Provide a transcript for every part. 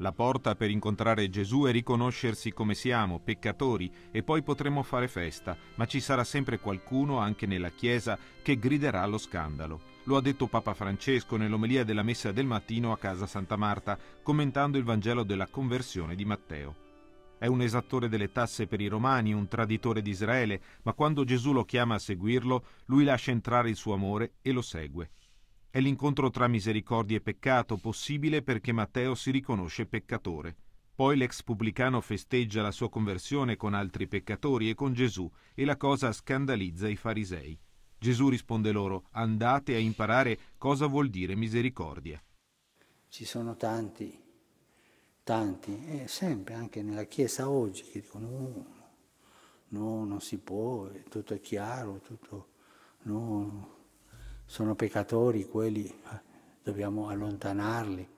la porta per incontrare Gesù e riconoscersi come siamo, peccatori, e poi potremo fare festa, ma ci sarà sempre qualcuno, anche nella Chiesa, che griderà allo scandalo. Lo ha detto Papa Francesco nell'omelia della messa del mattino a casa Santa Marta, commentando il Vangelo della conversione di Matteo. È un esattore delle tasse per i romani, un traditore di Israele, ma quando Gesù lo chiama a seguirlo, lui lascia entrare il suo amore e lo segue. È l'incontro tra misericordia e peccato possibile perché Matteo si riconosce peccatore. Poi l'ex pubblicano festeggia la sua conversione con altri peccatori e con Gesù e la cosa scandalizza i farisei. Gesù risponde loro, andate a imparare cosa vuol dire misericordia. Ci sono tanti, tanti, e sempre anche nella Chiesa oggi che dicono no, oh, no, non si può, tutto è chiaro, tutto no sono peccatori quelli, eh, dobbiamo allontanarli.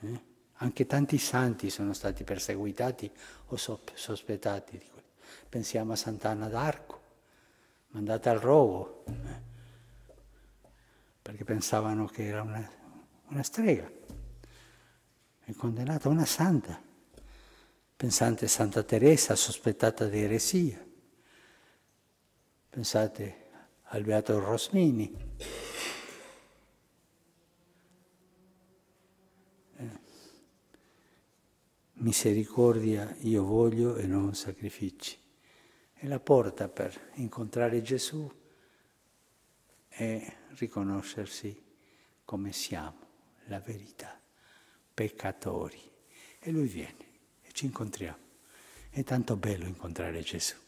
Eh? Anche tanti santi sono stati perseguitati o sospettati. Pensiamo a Sant'Anna d'Arco, mandata al rogo, eh? perché pensavano che era una, una strega. È condannata una santa. Pensate a Santa Teresa, sospettata di eresia. Pensate al Beato Rosmini. Eh, misericordia io voglio e non sacrifici. E la porta per incontrare Gesù è riconoscersi come siamo, la verità, peccatori. E lui viene e ci incontriamo. È tanto bello incontrare Gesù.